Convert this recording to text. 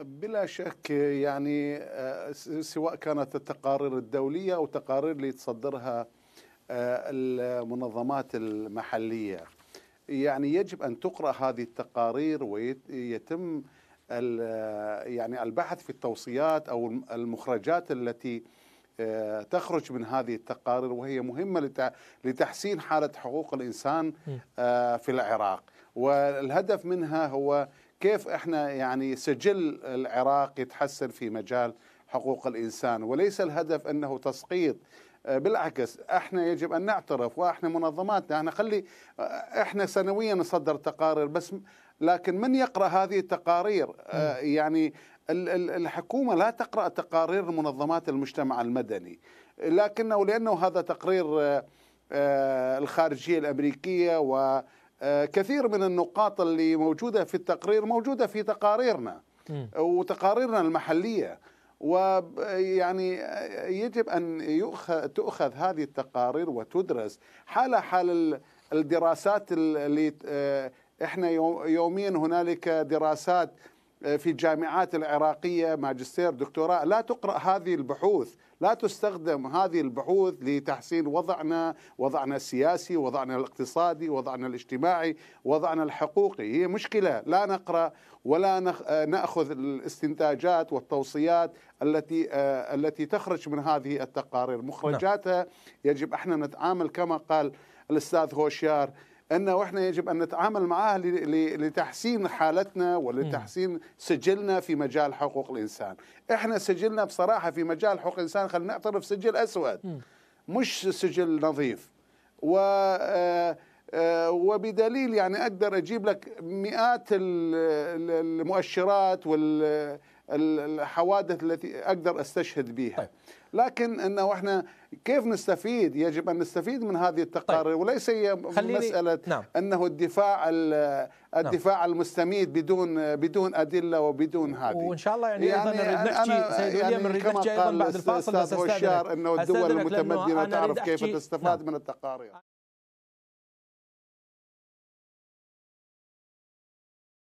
بلا شك يعني آه، سواء كانت التقارير الدولية أو تقارير اللي تصدرها آه، المنظمات المحلية يعني يجب أن تقرأ هذه التقارير ويتم يعني البحث في التوصيات أو المخرجات التي آه، تخرج من هذه التقارير وهي مهمة لتحسين حالة حقوق الإنسان في العراق والهدف منها هو كيف احنا يعني سجل العراق يتحسن في مجال حقوق الانسان وليس الهدف انه تسقيط آه، بالعكس احنا يجب ان نعترف واحنا منظماتنا احنا خلي آه، احنا سنويا نصدر تقارير بس لكن من يقرا هذه التقارير آه، يعني الحكومه لا تقرا تقارير منظمات المجتمع المدني لكنه لانه هذا تقرير الخارجيه الامريكيه و آه، كثير من النقاط اللي موجودة في التقرير موجودة في تقاريرنا وتقاريرنا المحلية ويعني آه، يجب أن تؤخذ هذه التقارير وتدرس حالة حال الدراسات اللي آه، احنا يوميا هنالك دراسات في الجامعات العراقية ماجستير دكتوراه لا تقرأ هذه البحوث لا تستخدم هذه البحوث لتحسين وضعنا وضعنا السياسي وضعنا الاقتصادي وضعنا الاجتماعي وضعنا الحقوقي هي مشكلة لا نقرأ ولا نأخذ الاستنتاجات والتوصيات التي آه، التي تخرج من هذه التقارير نعم. مخرجاتها يجب احنا نتعامل كما قال الأستاذ هوشيار ان احنا يجب ان نتعامل معها لتحسين حالتنا ولتحسين سجلنا في مجال حقوق الانسان احنا سجلنا بصراحه في مجال حقوق الانسان خلينا نعترف سجل اسود مش سجل نظيف و آه آه، وبدليل يعني اقدر اجيب لك مئات المؤشرات والحوادث التي اقدر استشهد بها طيب. لكن انه احنا كيف نستفيد يجب ان نستفيد من هذه التقارير طيب. وليس هي مساله نعم. انه الدفاع نعم. الدفاع نعم. المستميت بدون بدون ادله وبدون هذه وان شاء الله يعني, يعني, يعني ايضا نريد نحكي يعني من كما قال بعد الفاصل استاذ هشام انه الدول المتمدنه تعرف كيف تستفاد نعم. من التقارير